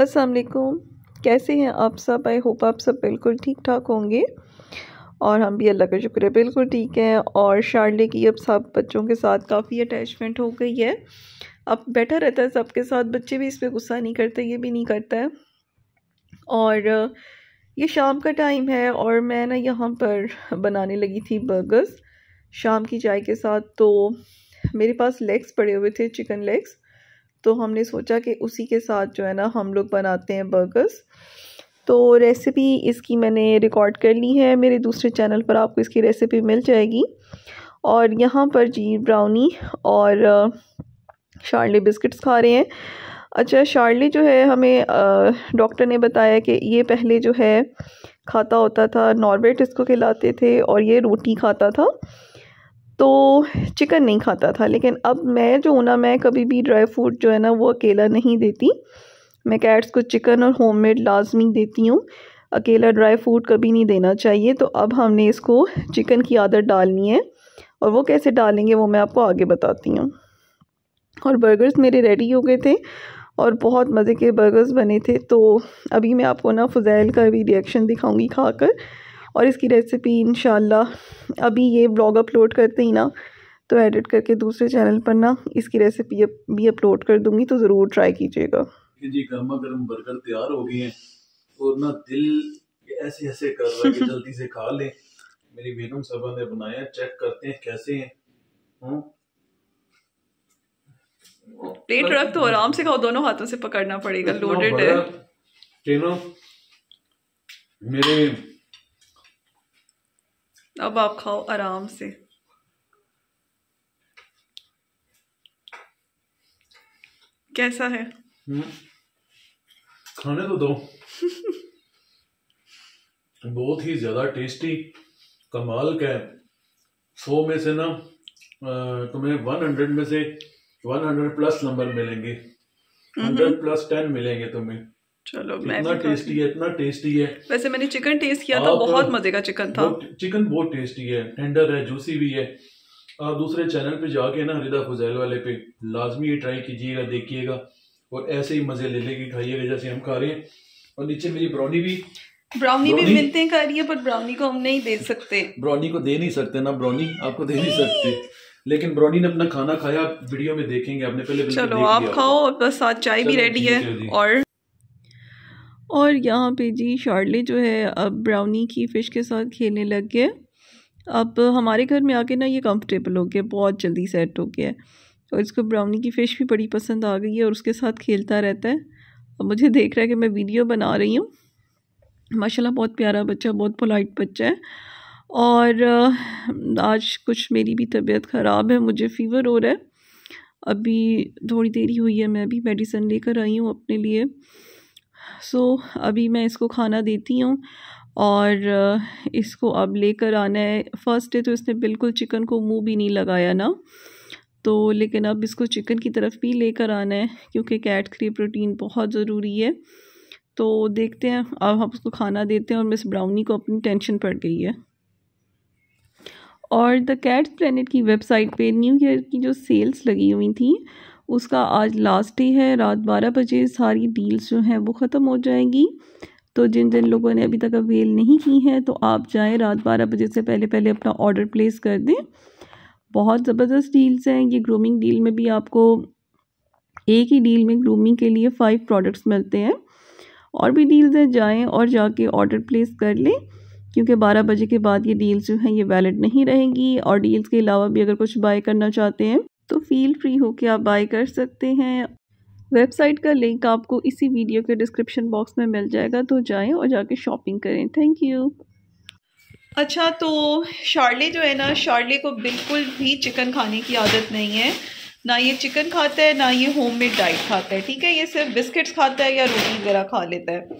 अस्सलाम वालेकुम कैसे हैं आप सब आई होप आप सब बिल्कुल ठीक ठाक होंगे और हम भी अल्लाह का शुक्र है बिल्कुल ठीक हैं और शार्ले की अब सब बच्चों के साथ काफ़ी अटैचमेंट हो गई है अब बैठा रहता है सबके साथ बच्चे भी इस पर गुस्सा नहीं करते ये भी नहीं करता है और ये शाम का टाइम है और मैं ना यहाँ पर बनाने लगी थी बर्गर्स शाम की चाय के साथ तो मेरे पास लेग्स पड़े हुए थे चिकन लेग्स तो हमने सोचा कि उसी के साथ जो है ना हम लोग बनाते हैं बर्गर्स तो रेसिपी इसकी मैंने रिकॉर्ड कर ली है मेरे दूसरे चैनल पर आपको इसकी रेसिपी मिल जाएगी और यहाँ पर जी ब्राउनी और शार्ले बिस्किट्स खा रहे हैं अच्छा शार्ले जो है हमें डॉक्टर ने बताया कि ये पहले जो है खाता होता था नॉर्वेट इसको खिलाते थे और ये रोटी खाता था तो चिकन नहीं खाता था लेकिन अब मैं जो हूँ ना मैं कभी भी ड्राई फ्रूट जो है ना वो अकेला नहीं देती मैं कैट्स को चिकन और होममेड लाजमी देती हूँ अकेला ड्राई फ्रूट कभी नहीं देना चाहिए तो अब हमने इसको चिकन की आदत डालनी है और वो कैसे डालेंगे वो मैं आपको आगे बताती हूँ और बर्गर्स मेरे रेडी हो गए थे और बहुत मज़े के बर्गर्स बने थे तो अभी मैं आपको ना फ़ुज़ैल का भी रिएक्शन दिखाऊंगी खाकर और इसकी रेसिपी इन अभी ये ब्लॉग अपलोड करते ही ना तो एडिट करके दूसरे चैनल पर ना इसकी रेसिपी भी अपलोड कर दूंगी तो ज़रूर ट्राई कीजिएगा जी गर्मा गर्म बर्गर तैयार हो गए हैं और ना दिल ऐसे ऐसे कर रहा है कि जल्दी से खा लें मेरी बेगम साहबा ने बनाया चेक करते हैं कैसे हैं हुँ? हम्म। प्लेट रख तो आराम से खाओ दोनों हाथों से पकड़ना पड़ेगा लोडेड है तीनों मेरे अब आप खाओ आराम से कैसा है हम्म। खाने तो दो बहुत ही ज्यादा टेस्टी कमाल का है सौ में से ना तुम्हें वन हंड्रेड में से वन हंड्रेड प्लस नंबर मिलेंगे हंड्रेड प्लस टेन मिलेंगे तुम्हें चलो मैं इतना टेस्टी है इतना टेस्टी है वैसे मैंने चिकन टेस्ट किया था बहुत मजे का चिकन था चिकन बहुत टेस्टी है टेंडर है जूसी भी है आप दूसरे चैनल पे जाके ना रिदा फुजैल वाले पे लाजमी ये ट्राई कीजिएगा देखिएगा और ऐसे ही मजे ले लेके खाइएगा जैसे हम खा रहे हैं और नीचे मेरी ब्राउनी भी ब्राउनी भी मिलते कर रही है पर ब्राउनी को हम नहीं दे सकते ब्राउनी को दे नहीं सकते ना ब्राउनी आपको दे नहीं सकते लेकिन ब्राउनी ने अपना खाना खाया वीडियो में देखेंगे आपने पहले चलो आप खाओ और चाय भी रेडी है और और यहाँ पे जी शार्ले जो है अब ब्राउनी की फ़िश के साथ खेलने लग गए अब हमारे घर में आके ना ये कंफर्टेबल हो गया बहुत जल्दी सेट हो गया है और इसको ब्राउनी की फ़िश भी बड़ी पसंद आ गई है और उसके साथ खेलता रहता है अब मुझे देख रहा है कि मैं वीडियो बना रही हूँ माशाल्लाह बहुत प्यारा बच्चा बहुत पोलाइट बच्चा है और आज कुछ मेरी भी तबीयत ख़राब है मुझे फ़ीवर हो रहा है अभी थोड़ी देरी हुई है मैं भी मेडिसिन लेकर आई हूँ अपने लिए सो अभी मैं इसको खाना देती हूँ और इसको अब लेकर आना है फर्स्ट डे तो इसने बिल्कुल चिकन को मुंह भी नहीं लगाया ना तो लेकिन अब इसको चिकन की तरफ भी लेकर आना है क्योंकि कैट के लिए प्रोटीन बहुत ज़रूरी है तो देखते हैं अब हम उसको खाना देते हैं और मिस ब्राउनी को अपनी टेंशन पड़ गई है और द कैट प्लानट की वेबसाइट पे न्यू ईयर की जो सेल्स लगी हुई थी उसका आज लास्ट डे है रात बारह बजे सारी डील्स जो हैं वो ख़त्म हो जाएंगी तो जिन जिन लोगों ने अभी तक अवेल नहीं की है तो आप जाएँ रात बारह बजे से पहले पहले अपना ऑर्डर प्लेस कर दें बहुत ज़बरदस्त डील्स हैं ये ग्रूमिंग डील में भी आपको एक ही डील में ग्रूमिंग के लिए फ़ाइव प्रोडक्ट्स मिलते हैं और भी डील्स हैं जाएँ और जाके ऑर्डर प्लेस कर लें क्योंकि बारह बजे के बाद ये डील्स जो हैं ये वैलिड नहीं रहेंगी और डील्स के अलावा भी अगर कुछ बाय करना चाहते हैं तो फील फ्री हो के आप बाय कर सकते हैं वेबसाइट का लिंक आपको इसी वीडियो के डिस्क्रिप्शन बॉक्स में मिल जाएगा तो जाएं और जाके शॉपिंग करें थैंक यू अच्छा तो शार्ले जो है ना शार्ले को बिल्कुल भी चिकन खाने की आदत नहीं है ना ये चिकन खाता है ना ये होममेड डाइट खाता है ठीक है ये सिर्फ बिस्किट्स खाता है या रोटी वगैरह खा लेता है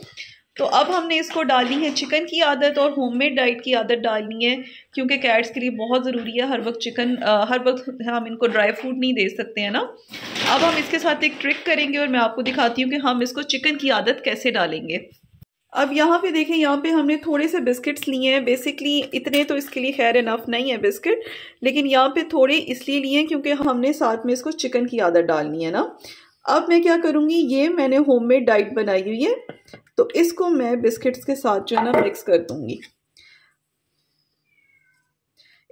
तो अब हमने इसको डाली है चिकन की आदत और होममेड डाइट की आदत डालनी है क्योंकि कैट्स के लिए बहुत ज़रूरी है हर वक्त चिकन आ, हर वक्त हम इनको ड्राई फ्रूट नहीं दे सकते हैं ना अब हम इसके साथ एक ट्रिक करेंगे और मैं आपको दिखाती हूँ कि हम इसको चिकन की आदत कैसे डालेंगे अब यहाँ पे देखें यहाँ पे हमने थोड़े से बिस्किट्स लिए हैं बेसिकली इतने तो इसके लिए खैर इनफ नहीं है बिस्किट लेकिन यहाँ पे थोड़े इसलिए लिए हैं क्योंकि हमने साथ में इसको चिकन की आदत डालनी है ना अब मैं क्या करूँगी ये मैंने होममेड डाइट बनाई हुई है तो इसको मैं बिस्किट्स के साथ जो है ना मिक्स कर दूंगी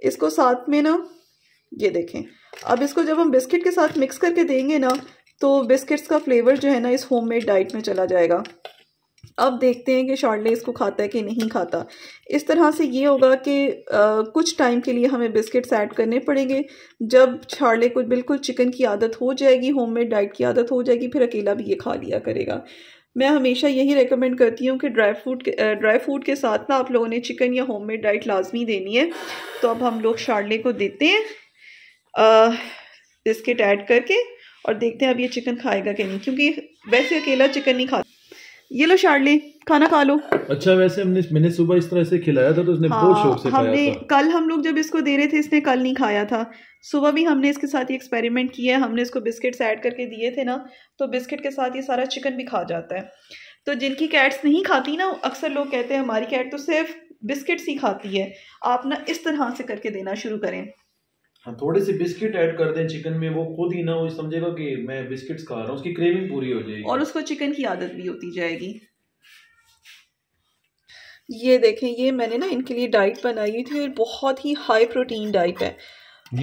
इसको साथ में ना ये देखें अब इसको जब हम बिस्किट के साथ मिक्स करके देंगे ना तो बिस्किट्स का फ्लेवर जो है ना इस होममेड डाइट में चला जाएगा अब देखते हैं कि शार्ले इसको खाता है कि नहीं खाता इस तरह से ये होगा कि आ, कुछ टाइम के लिए हमें बिस्किट्स ऐड करने पड़ेंगे जब शार्ले को बिल्कुल चिकन की आदत हो जाएगी होममेड डाइट की आदत हो जाएगी फिर अकेला भी ये खा लिया करेगा मैं हमेशा यही रेकमेंड करती हूँ कि ड्राई फ्रूट ड्राई फ्रूट के साथ ना आप लोगों ने चिकन या होममेड डाइट लाजमी देनी है तो अब हम लोग शार्ले को देते हैं बिस्किट ऐड करके और देखते हैं अब ये चिकन खाएगा कि नहीं क्योंकि वैसे अकेला चिकन नहीं खाता ये लो शार्ले खाना खा लो अच्छा वैसे हमने मैंने सुबह इस तरह से खिलाया था तो उसने हाँ, बहुत शौक से हमने खाया था। कल हम लोग जब इसको दे रहे थे इसने कल नहीं खाया था सुबह भी हमने इसके साथ ही एक्सपेरिमेंट किया है हमने इसको बिस्किट्स ऐड करके दिए थे ना तो बिस्किट के साथ ये सारा चिकन भी खा जाता है तो जिनकी कैट्स नहीं खाती ना अक्सर लोग कहते हैं हमारी कैट तो सिर्फ बिस्किट्स ही खाती है आप ना इस तरह से करके देना शुरू करें हाँ थोड़े से बिस्किट ऐड कर दें चिकन में वो खुद ही ना वो समझेगा कि मैं बिस्किट्स खा रहा हूँ उसकी क्रेविंग पूरी हो जाएगी और उसको चिकन की आदत भी होती जाएगी ये देखें ये मैंने ना इनके लिए डाइट बनाई थी और बहुत ही हाई प्रोटीन डाइट है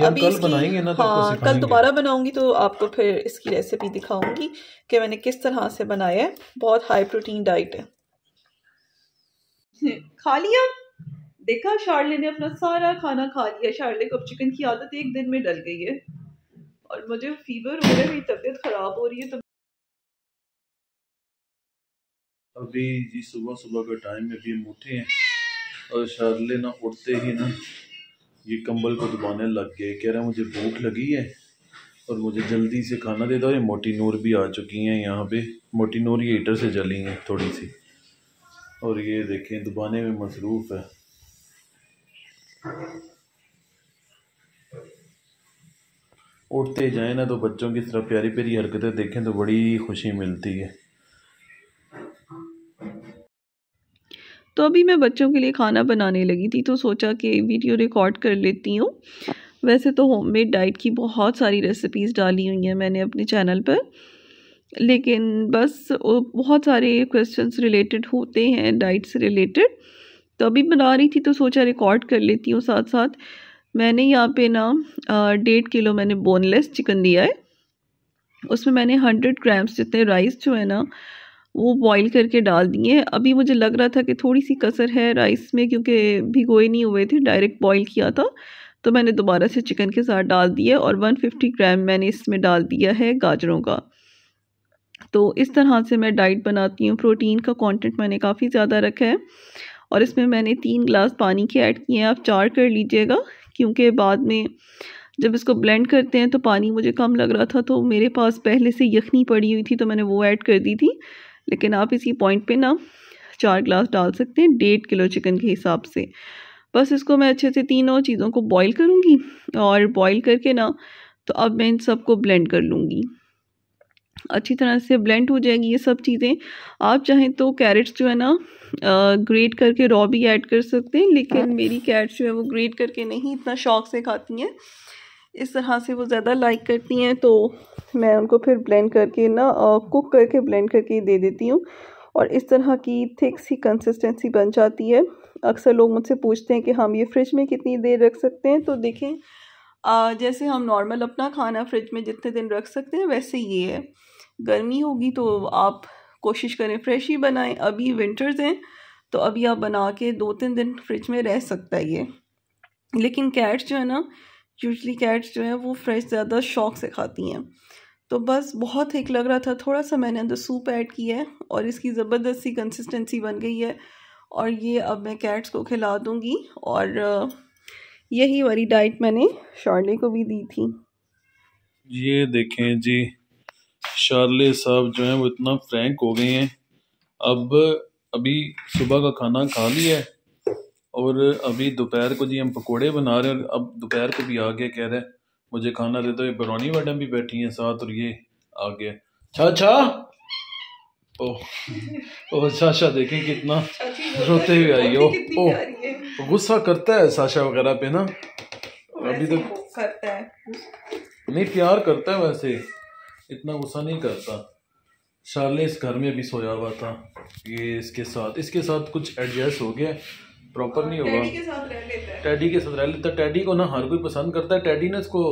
अभी कल बनाएंगे ना तो हाँ कल दोबारा बनाऊंगी तो आपको फिर इसकी रेसिपी दिखाऊंगी कि मैंने किस तरह से बनाया है बहुत हाई प्रोटीन डाइट है खा लिया देखा शार्ले ने अपना सारा खाना खा लिया शार्ले को अब चिकन की आदत एक दिन में डल गई है और मुझे फीवर हो रहा है मेरी तबीयत ख़राब हो रही है तो अभी जी सुबह सुबह के टाइम में भी हम उठे हैं और शार्ले ना उठते ही ना ये कंबल को दबाने लग गए कह हैं मुझे भूख लगी है और मुझे जल्दी से खाना दे दो ये मोटी नूर भी आ चुकी हैं यहाँ पे मोटी नूर ये हीटर से जली हैं थोड़ी सी और ये देखें दबाने में मसरूफ़ है उठते जाए ना तो बच्चों की तरह प्यारी प्यारी हरकतें देखें तो बड़ी खुशी मिलती है तो अभी मैं बच्चों के लिए खाना बनाने लगी थी तो सोचा कि वीडियो रिकॉर्ड कर लेती हूँ वैसे तो होममेड डाइट की बहुत सारी रेसिपीज़ डाली हुई हैं मैंने अपने चैनल पर लेकिन बस बहुत सारे क्वेश्चंस रिलेटेड होते हैं डाइट से रिलेटेड तो अभी बना रही थी तो सोचा रिकॉर्ड कर लेती हूँ साथ साथ मैंने यहाँ पे ना डेढ़ किलो मैंने बोनलेस चिकन दिया है उसमें मैंने हंड्रेड ग्राम्स जितने राइस जो है ना वो बॉईल करके डाल दिए अभी मुझे लग रहा था कि थोड़ी सी कसर है राइस में क्योंकि भिगोए नहीं हुए थे डायरेक्ट बॉईल किया था तो मैंने दोबारा से चिकन के साथ डाल दिया और 150 ग्राम मैंने इसमें डाल दिया है गाजरों का तो इस तरह से मैं डाइट बनाती हूँ प्रोटीन का कॉन्टेंट मैंने काफ़ी ज़्यादा रखा है और इसमें मैंने तीन गिलास पानी के ऐड किए हैं आप चार कर लीजिएगा क्योंकि बाद में जब इसको ब्लेंड करते हैं तो पानी मुझे कम लग रहा था तो मेरे पास पहले से यखनी पड़ी हुई थी तो मैंने वो ऐड कर दी थी लेकिन आप इसी पॉइंट पे ना चार ग्लास डाल सकते हैं डेढ़ किलो चिकन के हिसाब से बस इसको मैं अच्छे से तीनों चीज़ों को बॉईल करूँगी और बॉईल करके ना तो अब मैं इन सबको ब्लेंड कर लूँगी अच्छी तरह से ब्लेंड हो जाएगी ये सब चीज़ें आप चाहें तो कैरेट्स जो है ना ग्रेट करके रॉ भी ऐड कर सकते हैं लेकिन हाँ। मेरी कैरेट्स जो है वो ग्रेट करके नहीं इतना शौक से खाती हैं इस तरह से वो ज़्यादा लाइक करती हैं तो मैं उनको फिर ब्लेंड करके ना कुक करके ब्लेंड करके दे देती हूँ और इस तरह की थिक सी कंसिस्टेंसी बन जाती है अक्सर लोग मुझसे पूछते हैं कि हम ये फ्रिज में कितनी देर रख सकते हैं तो देखें आ, जैसे हम नॉर्मल अपना खाना फ्रिज में जितने दिन रख सकते हैं वैसे ये है गर्मी होगी तो आप कोशिश करें फ्रेश ही बनाएं अभी विंटर्स हैं तो अभी आप बना के दो तीन दिन फ्रिज में रह सकता है ये लेकिन कैट्स जो है ना यूजली कैट्स जो हैं वो फ्रेश ज़्यादा शौक से खाती हैं तो बस बहुत एक लग रहा था थोड़ा सा मैंने अंदर सूप ऐड किया है और इसकी ज़बरदस्ती कंसिस्टेंसी बन गई है और ये अब मैं कैट्स को खिला दूँगी और यही वाली डाइट मैंने शार्ले को भी दी थी ये देखें जी शार्ले साहब जो हैं वो इतना फ्रैंक हो गए हैं अब अभी सुबह का खाना खा लिया है और अभी दोपहर को जी हम पकोड़े बना रहे हैं अब दोपहर को भी आ गया कह रहा है मुझे खाना दे दो ये बरौनी मैडम भी बैठी है साथ और ये आ गया छा छा ओह ओह साशा देखें कितना रोते हुए आई हो ओह गुस्सा करता है साशा वगैरह पे ना अभी तो... करता है नहीं प्यार करता है वैसे इतना गुस्सा नहीं करता शार्ले इस घर में अभी सोया हुआ था ये इसके साथ इसके साथ कुछ एडजस्ट हो गया प्रॉपर नहीं होगा टैडी के साथ रह लेता है टैडी को ना हर कोई पसंद करता है टैडी ना इसको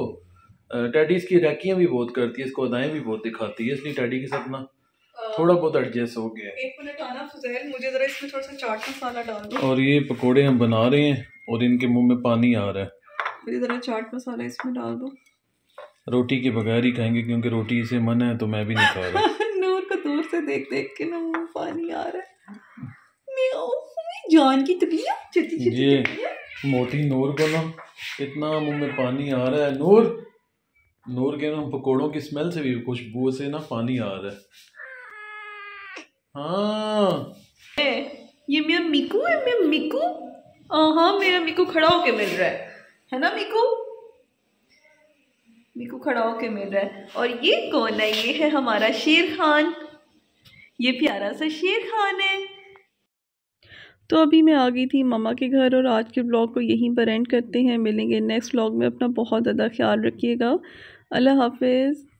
टैडी इसकी रैकियाँ भी बहुत करती है इसको अदाएँ भी बहुत दिखाती है इसलिए टैडी के साथ ना थोड़ा बहुत एडजस्ट हो गया एक मिनट मुझे ज़रा इसमें थोड़ा सा चाट मसाला डाल और ये पकोड़े हम बना रहे हैं और इनके मुंह में पानी आ रहा है मुझे ज़रा चाट मसाला इसमें डाल दो रोटी के बगैर ही खाएंगे क्योंकि रोटी से मन है तो मैं भी नहीं खा रहा नूर को दूर से देख देख के ना पानी आ रहा है जान की तकलियां छोटी छोटी ये मोटी नूर को ना इतना मुंह में पानी आ रहा है नूर नूर के ना पकोड़ों की स्मेल से भी खुशबू से ना पानी आ रहा है हाँ ये मेरा मिकू है मेरा मिकू हाँ, हाँ मेरा मिकू खड़ा होके मिल रहा है है ना मिकू मिकू खड़ा होके मिल रहा है और ये कौन है ये है हमारा शेर खान ये प्यारा सा शेर खान है तो अभी मैं आ गई थी मामा के घर और आज के ब्लॉग को यहीं पर एंड करते हैं मिलेंगे नेक्स्ट ब्लॉग में अपना बहुत ज़्यादा ख्याल रखिएगा अल्लाह हाफिज़